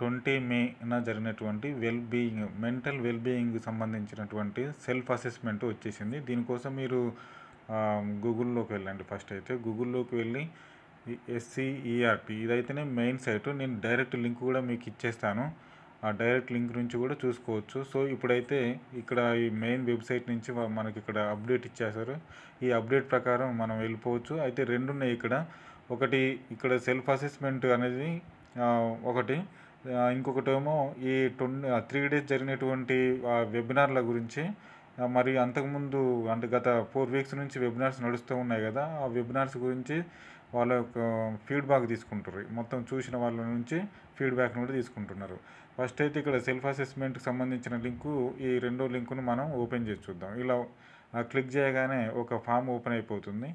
twenty మేన జరిగినటువంటి well being mental well being సంబంధించినటువంటి సెల్ఫ్ అసెస్మెంట్ వచ్చేసింది దీనికోసం మీరు గూగుల్లోకి వెళ్ళండి ఫస్ట్ అయితే గూగుల్లోకి వెళ్ళి ఎస్సీఈఆర్టీ e ఇదైతేనే మెయిన్ సైట్ నేను డైరెక్ట్ లింక్ కూడా మీకు ఇచ్చేస్తాను ఆ డైరెక్ట్ లింక్ నుంచి కూడా చూసుకోవచ్చు సో ఇప్పుడైతే ఇక్కడ ఈ మెయిన్ వెబ్సైట్ నుంచి మనకి ఇక్కడ అప్డేట్ ఇచ్చేస్తారు ఈ అప్డేట్ ప్రకారం మనం వెళ్ళిపోవచ్చు అయితే రెండు ఉన్నాయి ఇక్కడ ఒకటి ఇక్కడ సెల్ఫ్ అసెస్మెంట్ అనేది ఒకటి ఇంకొకటేమో ఈ టొన్ త్రీ డేస్ జరిగినటువంటి వెబినార్ల గురించి మరి అంతకుముందు అంటే గత ఫోర్ వీక్స్ నుంచి వెబినార్స్ నడుస్తూ ఉన్నాయి కదా ఆ వెబినార్స్ గురించి వాళ్ళ యొక్క ఫీడ్బ్యాక్ తీసుకుంటారు మొత్తం చూసిన వాళ్ళ నుంచి ఫీడ్బ్యాక్ నుండి తీసుకుంటున్నారు ఫస్ట్ అయితే ఇక్కడ సెల్ఫ్ అసెస్మెంట్కి సంబంధించిన లింకు ఈ రెండో లింకును మనం ఓపెన్ చేసి చూద్దాం ఇలా క్లిక్ చేయగానే ఒక ఫామ్ ఓపెన్ అయిపోతుంది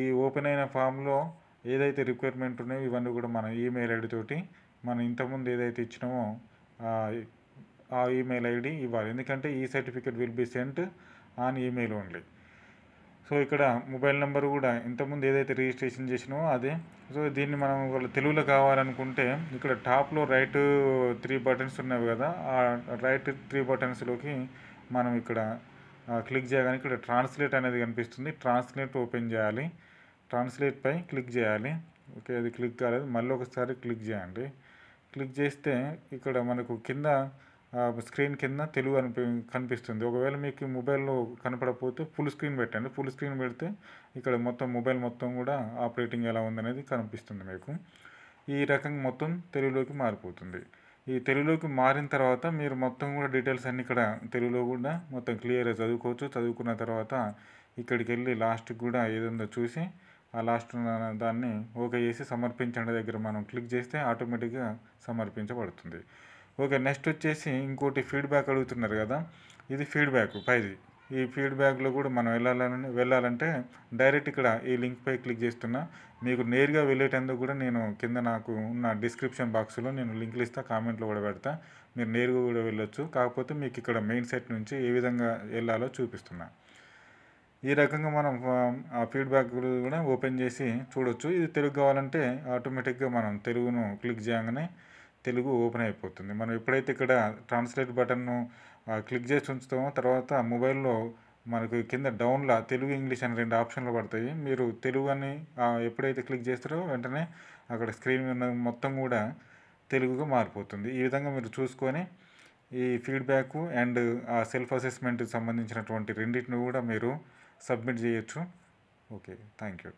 ఈ ఓపెన్ అయిన ఫామ్లో ఏదైతే రిక్వైర్మెంట్ ఉన్నాయో ఇవన్నీ కూడా మనం ఈమెయిల్ ఐడితోటి మనం ఇంతకుముందు ఏదైతే ఇచ్చినామో ఆ ఈమెయిల్ ఐడి ఇవ్వాలి ఎందుకంటే ఈ certificate will be sent on email only so ఇక్కడ మొబైల్ నెంబర్ కూడా ఇంతకుముందు ఏదైతే రిజిస్ట్రేషన్ చేసినామో అదే సో దీన్ని మనం ఒకవేళ తెలుగులో కావాలనుకుంటే ఇక్కడ టాప్లో రైట్ త్రీ బటన్స్ ఉన్నాయి కదా ఆ రైట్ త్రీ బటన్స్లోకి మనం ఇక్కడ క్లిక్ చేయగానే ఇక్కడ ట్రాన్స్లేట్ అనేది కనిపిస్తుంది ట్రాన్స్లేట్ ఓపెన్ చేయాలి ట్రాన్స్లేట్పై క్లిక్ చేయాలి ఓకే అది క్లిక్ కాలేదు మళ్ళీ ఒకసారి క్లిక్ చేయండి క్లిక్ చేస్తే ఇక్కడ మనకు కింద స్క్రీన్ కింద తెలుగు అని కనిపిస్తుంది ఒకవేళ మీకు మొబైల్లో కనపడకపోతే ఫుల్ స్క్రీన్ పెట్టండి ఫుల్ స్క్రీన్ పెడితే ఇక్కడ మొత్తం మొబైల్ మొత్తం కూడా ఆపరేటింగ్ ఎలా ఉందనేది కనిపిస్తుంది మీకు ఈ రకంగా మొత్తం తెలుగులోకి మారిపోతుంది ఈ తెలుగులోకి మారిన తర్వాత మీరు మొత్తం కూడా డీటెయిల్స్ అన్నీ ఇక్కడ తెలుగులో కూడా మొత్తం క్లియర్గా చదువుకోవచ్చు చదువుకున్న తర్వాత ఇక్కడికి వెళ్ళి లాస్ట్కి కూడా ఏదో చూసి ఆ లాస్ట్ దాన్ని ఓకే చేసి సమర్పించండి దగ్గర మనం క్లిక్ చేస్తే ఆటోమేటిక్గా సమర్పించబడుతుంది ఓకే నెక్స్ట్ వచ్చేసి ఇంకోటి ఫీడ్బ్యాక్ అడుగుతున్నారు కదా ఇది ఫీడ్బ్యాక్ పైది ఈ ఫీడ్బ్యాక్లో కూడా మనం వెళ్ళాలని వెళ్ళాలంటే డైరెక్ట్ ఇక్కడ ఈ లింక్పై క్లిక్ చేస్తున్నా మీకు నేరుగా వెళ్ళేటందుకు కూడా నేను కింద నాకు ఉన్న డిస్క్రిప్షన్ బాక్స్లో నేను లింక్లు ఇస్తా కామెంట్లో కూడా పెడతా మీరు నేరుగా కూడా వెళ్ళొచ్చు కాకపోతే మీకు ఇక్కడ మెయిన్ సైట్ నుంచి ఏ విధంగా వెళ్ళాలో చూపిస్తున్నాను ఈ రకంగా మనం ఆ ఫీడ్బ్యాక్ కూడా ఓపెన్ చేసి చూడొచ్చు ఇది తెలుగు కావాలంటే ఆటోమేటిక్గా మనం తెలుగును క్లిక్ చేయగానే తెలుగు ఓపెన్ అయిపోతుంది మనం ఎప్పుడైతే ఇక్కడ ట్రాన్స్లేట్ బటన్ను క్లిక్ చేసి ఉంచుతామో తర్వాత మొబైల్లో మనకు కింద డౌన్లో తెలుగు ఇంగ్లీష్ అని రెండు ఆప్షన్లు పడతాయి మీరు తెలుగు అని ఎప్పుడైతే క్లిక్ చేస్తారో వెంటనే అక్కడ స్క్రీన్ ఉన్న మొత్తం కూడా తెలుగుగా మారిపోతుంది ఈ విధంగా మీరు చూసుకొని ఈ ఫీడ్బ్యాక్ అండ్ ఆ సెల్ఫ్ అసెస్మెంట్కి సంబంధించినటువంటి రెండింటిని కూడా మీరు सब्मिट ओके थैंक यू